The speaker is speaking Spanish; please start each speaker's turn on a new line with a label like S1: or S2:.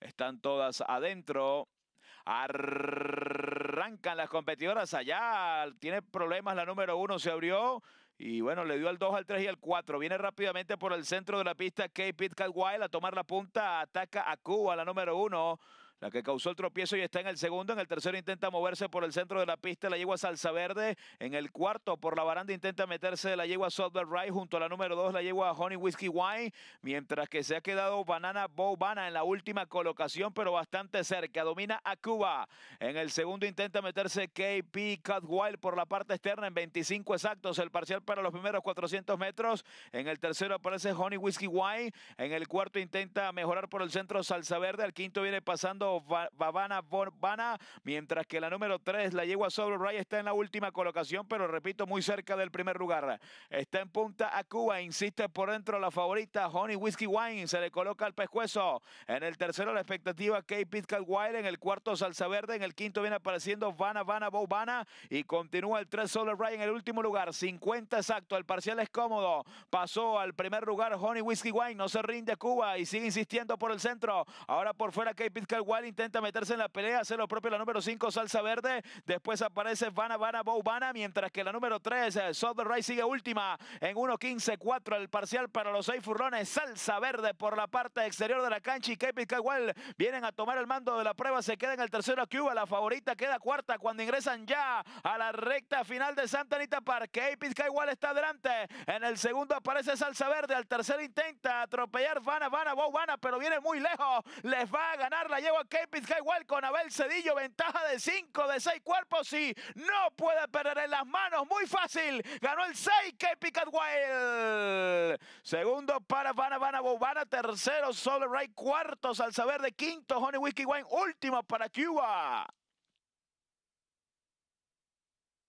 S1: Están todas adentro. Arrancan las competidoras allá. Tiene problemas la número uno, se abrió. Y bueno, le dio al 2, al 3 y al 4. Viene rápidamente por el centro de la pista Kate Pitcat a tomar la punta. Ataca a Cuba, la número uno la que causó el tropiezo y está en el segundo. En el tercero intenta moverse por el centro de la pista la yegua Salsa Verde. En el cuarto por la baranda intenta meterse la yegua Software Ride junto a la número dos la yegua Honey Whiskey Wine. Mientras que se ha quedado Banana Bobana en la última colocación, pero bastante cerca. Domina a Cuba. En el segundo intenta meterse KP Cutwild por la parte externa en 25 exactos. El parcial para los primeros 400 metros. En el tercero aparece Honey Whiskey Wine. En el cuarto intenta mejorar por el centro Salsa Verde. Al quinto viene pasando Babana mientras que la número 3, la yegua sobre Ray, está en la última colocación, pero repito, muy cerca del primer lugar. Está en punta a Cuba, insiste por dentro la favorita, Honey Whiskey Wine, se le coloca al pescuezo. En el tercero, la expectativa, Kate pitcal Wild, en el cuarto, Salsa Verde, en el quinto viene apareciendo Vana Vana Bobana y continúa el 3 Solo Ray en el último lugar, 50 exacto, el parcial es cómodo, pasó al primer lugar Honey Whiskey Wine, no se rinde a Cuba y sigue insistiendo por el centro, ahora por fuera Kate pitcal Wild intenta meterse en la pelea, hacer lo propio la número 5, Salsa Verde. Después aparece Vana Vana Boubana, mientras que la número 3, Sober Rice sigue última en 15 4 el parcial para los seis furrones, Salsa Verde por la parte exterior de la cancha y Kevin igual vienen a tomar el mando de la prueba. Se queda en el tercero a Cuba, la favorita queda cuarta cuando ingresan ya a la recta final de Santa Anita Park. Kevin igual está adelante. En el segundo aparece Salsa Verde, al tercero intenta atropellar Vana Vana Boubana, pero viene muy lejos. Les va a ganar la lleva KP igual con Abel Cedillo, ventaja de 5, de 6 cuerpos y no puede perder en las manos, muy fácil, ganó el 6 KP Wild. Segundo para Vanavana Bobana, tercero solo Ray, al saber de quinto Honey Whiskey Wine, último para Cuba.